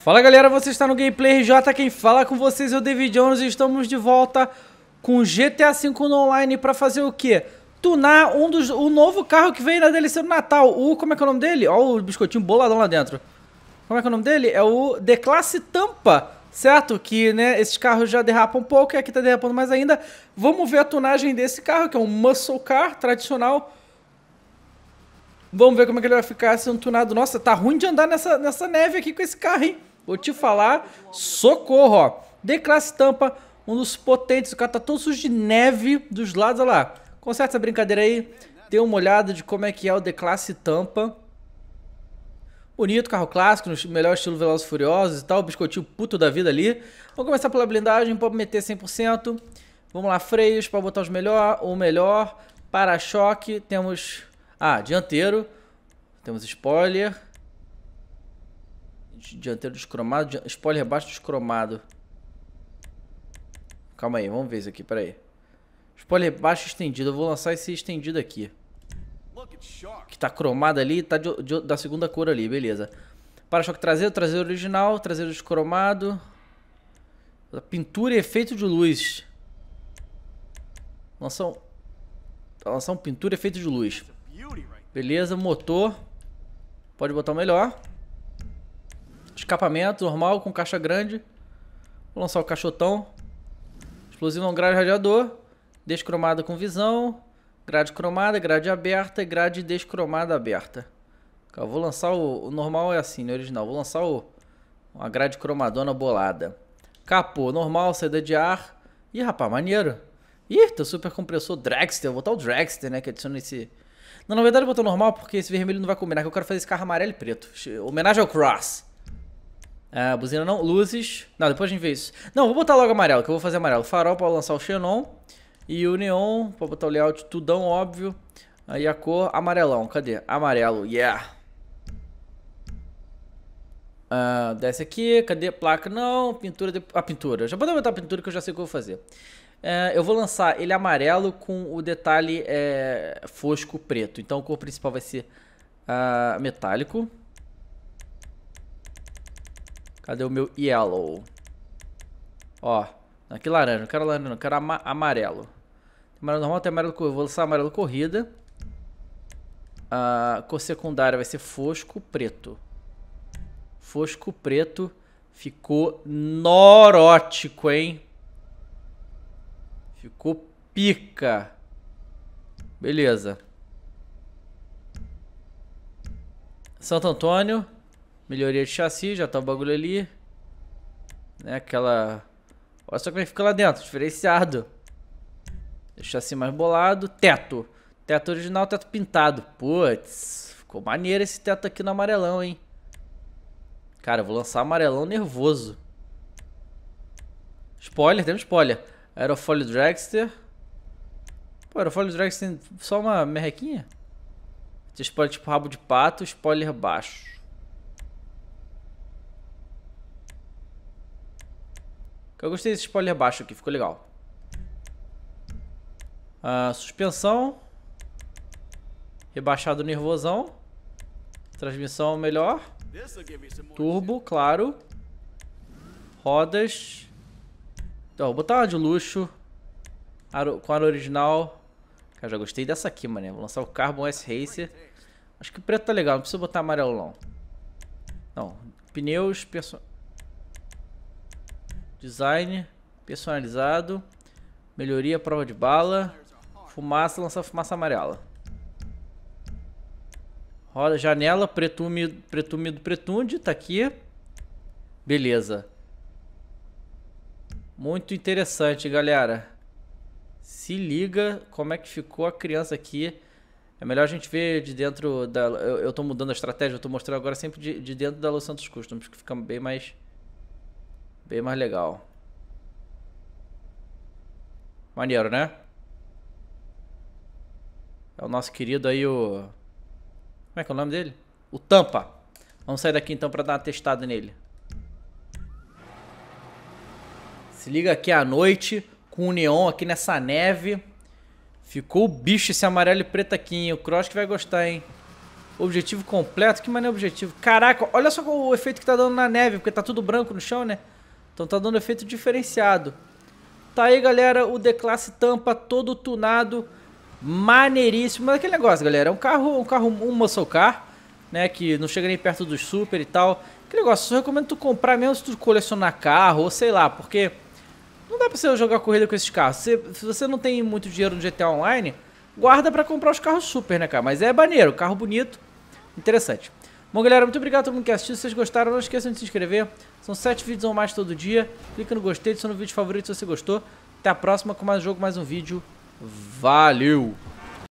Fala galera, você está no Gameplay RJ, quem fala com vocês é o David Jones e estamos de volta com GTA V no online para fazer o quê? Tunar um dos, o novo carro que veio na DLC do Natal, o, como é que é o nome dele? Olha o biscoitinho boladão lá dentro. Como é que é o nome dele? É o The Classe Tampa, certo? Que, né, esses carros já derrapam um pouco e aqui tá derrapando mais ainda. Vamos ver a tunagem desse carro, que é um muscle car tradicional, Vamos ver como é que ele vai ficar tunado. Nossa, tá ruim de andar nessa, nessa neve aqui com esse carro, hein? Vou te falar, socorro, ó. D-Classe Tampa, um dos potentes. O cara tá todo sujo de neve dos lados, olha lá. Conserta essa brincadeira aí. Dê uma olhada de como é que é o D-Classe Tampa. Bonito, carro clássico, no melhor estilo Velozes Furiosos e tal. Biscoitinho puto da vida ali. Vamos começar pela blindagem, pode meter 100%. Vamos lá, freios para botar os melhor, o melhor. Para-choque, temos ah, dianteiro. Temos spoiler. Dianteiro descromado. Spoiler baixo descromado. Calma aí, vamos ver isso aqui, peraí. Spoiler baixo estendido. Eu vou lançar esse estendido aqui. Que tá cromado ali, tá de, de, da segunda cor ali, beleza. Para-choque traseiro, traseiro original, traseiro descromado. Pintura e efeito de luz. Lançam. Lançam pintura e efeito de luz. Beleza, motor. Pode botar o melhor. Escapamento normal com caixa grande. Vou lançar o caixotão. Explosivo não grade radiador. Descromada com visão. Grade cromada, grade aberta e grade descromada aberta. Eu vou lançar o, o normal é assim, no né, original. Vou lançar o uma grade cromadona bolada. Capô normal, saída de ar. Ih, rapaz, maneiro. Ih, teu super compressor Dragster. Vou botar o Dragster, né? Que adiciona esse não, na verdade eu botar normal porque esse vermelho não vai combinar, que eu quero fazer esse carro amarelo e preto. Homenagem ao Cross. É, a buzina não, luzes. Não, depois a gente vê isso. Não, vou botar logo amarelo, que eu vou fazer amarelo. Farol pra lançar o Xenon. E o neon, pra botar o layout tudão, óbvio. Aí a cor, amarelão, cadê? Amarelo, yeah. Uh, desce aqui, cadê? Placa não, pintura, de... a ah, pintura. Já pode aumentar a pintura que eu já sei o que eu vou fazer. É, eu vou lançar ele amarelo com o detalhe é, fosco preto. Então a cor principal vai ser uh, metálico. Cadê o meu yellow? Ó, aqui laranja. Não quero laranja, não. Quero ama amarelo. Amarelo normal tem amarelo corrida. Vou lançar amarelo corrida. A ah, cor secundária vai ser fosco preto. Fosco preto ficou norótico, hein? Ficou pica. Beleza. Santo Antônio. Melhoria de chassi, já tá o bagulho ali. Né, aquela... Olha só como é que fica lá dentro, diferenciado. Deixa assim mais bolado. Teto. Teto original, teto pintado. Putz, ficou maneiro esse teto aqui no amarelão, hein? Cara, eu vou lançar amarelão nervoso. Spoiler, temos spoiler. Aerofólio Dragster. Pô, Aerofólio Dragster só uma merrequinha? Tem spoiler tipo rabo de pato, spoiler baixo. Eu gostei desse spoiler baixo aqui, ficou legal. Ah, suspensão. Rebaixado nervosão. Transmissão melhor. Turbo, claro. Rodas. Então, vou botar uma de luxo. Aro, com aro original. Cara, já gostei dessa aqui, mané. Vou lançar o Carbon S Racer. Acho que o preto tá legal, não precisa botar amarelo não. Não. Pneus, perso... Design, personalizado. Melhoria, prova de bala. Fumaça, lançar fumaça amarela. Roda, janela, pretume, pretume do pretunde, tá aqui. Beleza. Muito interessante, galera. Se liga como é que ficou a criança aqui. É melhor a gente ver de dentro da. Eu, estou mudando a estratégia, eu estou mostrando agora sempre de, de dentro da Los Santos Customs, que fica bem mais. Bem mais legal. Maneiro, né? É o nosso querido aí, o. Como é que é o nome dele? O Tampa. Vamos sair daqui então para dar uma testada nele. Se liga aqui à noite, com o neon aqui nessa neve. Ficou o bicho esse amarelo e preto aqui, hein? O Cross que vai gostar, hein? Objetivo completo? Que maneiro objetivo. Caraca, olha só o efeito que tá dando na neve, porque tá tudo branco no chão, né? Então tá dando efeito diferenciado. Tá aí, galera, o D-Classe Tampa todo tunado, maneiríssimo. Mas aquele negócio, galera, é um carro, um carro, um muscle car, né, que não chega nem perto dos super e tal. Que negócio, só recomendo tu comprar mesmo se tu colecionar carro, ou sei lá, porque não dá pra você jogar corrida com esses carros. Se, se você não tem muito dinheiro no GTA Online, guarda para comprar os carros super, né, cara? Mas é maneiro, carro bonito, interessante. Bom, galera, muito obrigado a todo mundo que assistiu. Se vocês gostaram, não esqueçam de se inscrever. São sete vídeos ou mais todo dia. Clica no gostei, deixa no vídeo favorito se você gostou. Até a próxima com mais um jogo, mais um vídeo. Valeu!